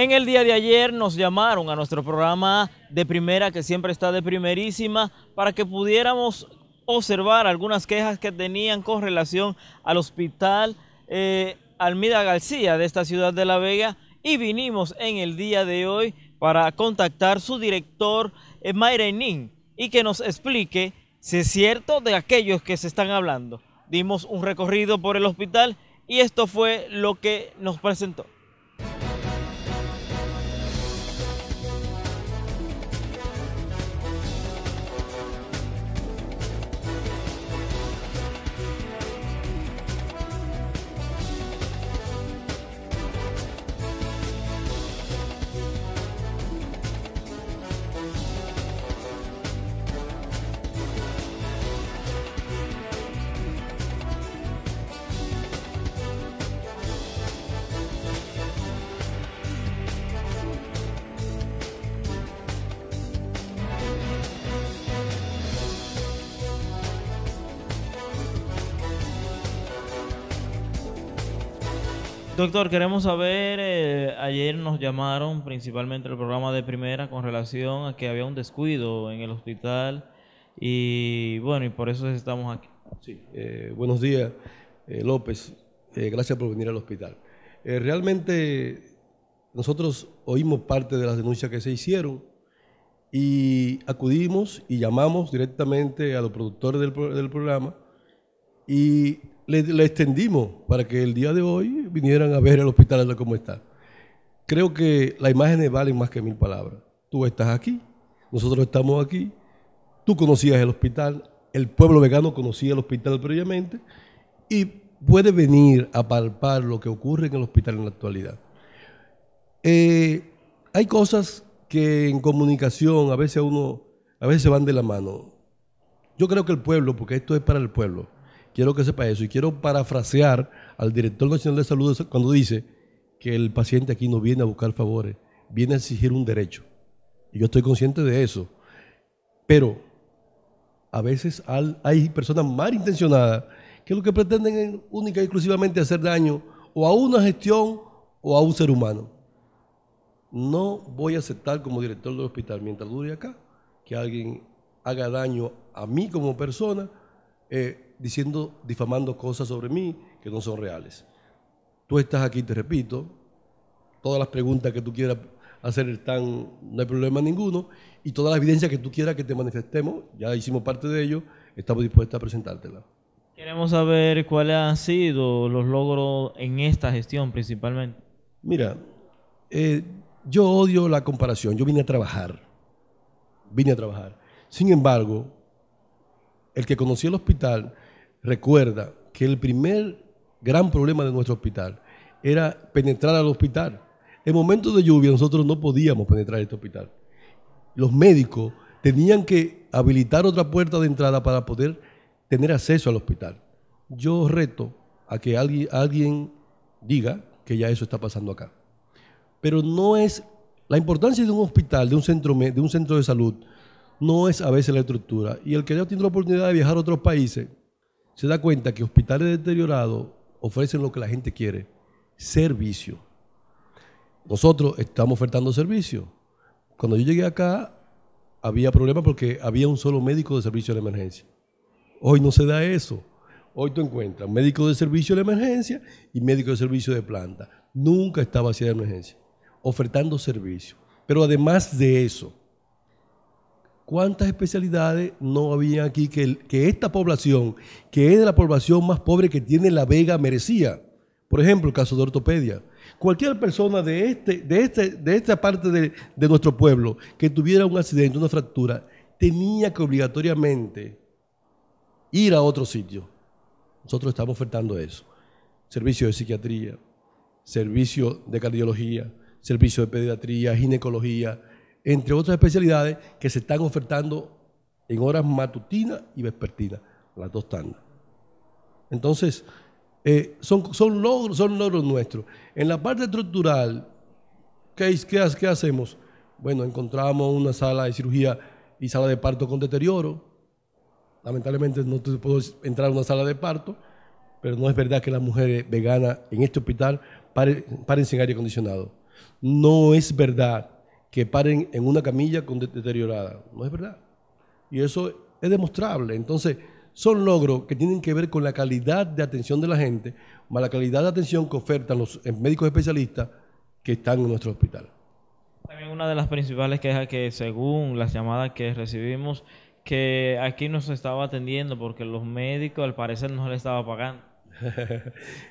En el día de ayer nos llamaron a nuestro programa de primera, que siempre está de primerísima, para que pudiéramos observar algunas quejas que tenían con relación al hospital eh, Almida García de esta ciudad de La Vega y vinimos en el día de hoy para contactar su director eh, y que nos explique si es cierto de aquellos que se están hablando. Dimos un recorrido por el hospital y esto fue lo que nos presentó. Doctor, queremos saber, eh, ayer nos llamaron principalmente el programa de primera con relación a que había un descuido en el hospital y bueno, y por eso estamos aquí. Sí, eh, buenos días, eh, López, gracias por venir al hospital. realmente nosotros oímos parte de las denuncias que se hicieron y acudimos y llamamos directamente a los productores del, del programa y le, extendimos para que el día de hoy vinieran a ver el hospital cómo está. Creo que las imágenes valen más que mil palabras. Tú estás aquí, nosotros estamos aquí, tú conocías el hospital, el pueblo vegano conocía el hospital previamente y puede venir a palpar lo que ocurre en el hospital en la actualidad. Eh, hay cosas que en comunicación a veces uno, a veces van de la mano. Yo creo que el pueblo, porque esto es para el pueblo, Quiero que sepa eso. Y quiero parafrasear al director nacional de salud cuando dice que el paciente aquí no viene a buscar favores, viene a exigir un derecho. Y yo estoy consciente de eso. Pero a veces hay personas mal intencionadas que lo que pretenden es única y exclusivamente hacer daño o a una gestión o a un ser humano. No voy a aceptar como director del hospital, mientras dure acá, que alguien haga daño a mí como persona eh, diciendo, difamando cosas sobre mí que no son reales. Tú estás aquí, te repito, todas las preguntas que tú quieras hacer están, no hay problema ninguno, y toda la evidencia que tú quieras que te manifestemos, ya hicimos parte de ello, estamos dispuestos a presentártela. Queremos saber cuáles han sido los logros en esta gestión principalmente. Mira, eh, yo odio la comparación, yo vine a trabajar, vine a trabajar. Sin embargo, el que conocí el hospital Recuerda que el primer gran problema de nuestro hospital era penetrar al hospital. En momentos de lluvia nosotros no podíamos penetrar este hospital. Los médicos tenían que habilitar otra puerta de entrada para poder tener acceso al hospital. Yo reto a que alguien, alguien diga que ya eso está pasando acá. Pero no es la importancia de un hospital, de un centro, de, un centro de salud, no es a veces la estructura. Y el que ya tiene la oportunidad de viajar a otros países, se da cuenta que hospitales deteriorados ofrecen lo que la gente quiere, servicio. Nosotros estamos ofertando servicio. Cuando yo llegué acá, había problemas porque había un solo médico de servicio de emergencia. Hoy no se da eso. Hoy tú encuentras médico de servicio de emergencia y médico de servicio de planta. Nunca estaba así de emergencia, ofertando servicio. Pero además de eso, ¿Cuántas especialidades no había aquí que, esta población, que es de la población más pobre que tiene La Vega, merecía? Por ejemplo, el caso de ortopedia. Cualquier persona este, de, este, de, esta parte de, de nuestro pueblo que tuviera un accidente, una fractura, tenía que obligatoriamente ir a otro sitio. Nosotros estamos ofertando eso. Servicio de psiquiatría, servicio de cardiología, servicio de pediatría, ginecología, entre otras especialidades que se están ofertando en horas matutinas y vespertinas, las dos tandas. Entonces, eh, son, son, logros, son nuestros. En la parte estructural, ¿qué, qué hacemos? Bueno, encontramos una sala de cirugía y sala de parto con deterioro. Lamentablemente no te puedo entrar a una sala de parto, pero no es verdad que las mujeres veganas en este hospital paren, paren sin aire acondicionado. No es verdad que paren en una camilla con deteriorada. No es verdad. Y eso es demostrable. Entonces, son logros que tienen que ver con la calidad de atención de la gente, más la calidad de atención que ofertan los eh, médicos especialistas que están en nuestro hospital. También una de las principales quejas que según las llamadas que recibimos, que aquí no se estaba atendiendo porque los médicos al parecer no le estaba pagando.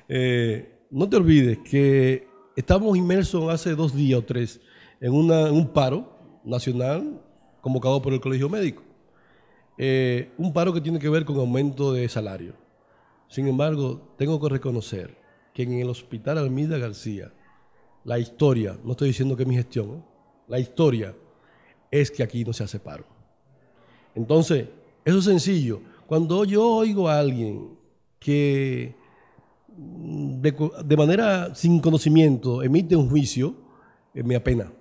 Eh, no te olvides que estamos inmersos hace dos días o tres en, un paro nacional convocado por el Colegio Médico. Eh, un paro que tiene que ver con aumento de salario. Sin embargo, tengo que reconocer que en el Hospital Almida García, la historia, no estoy diciendo que es mi gestión, ¿eh? la historia es que aquí no se hace paro. Entonces, eso es sencillo. Cuando yo oigo a alguien que mm, de, manera sin conocimiento emite un juicio, eh, me apena.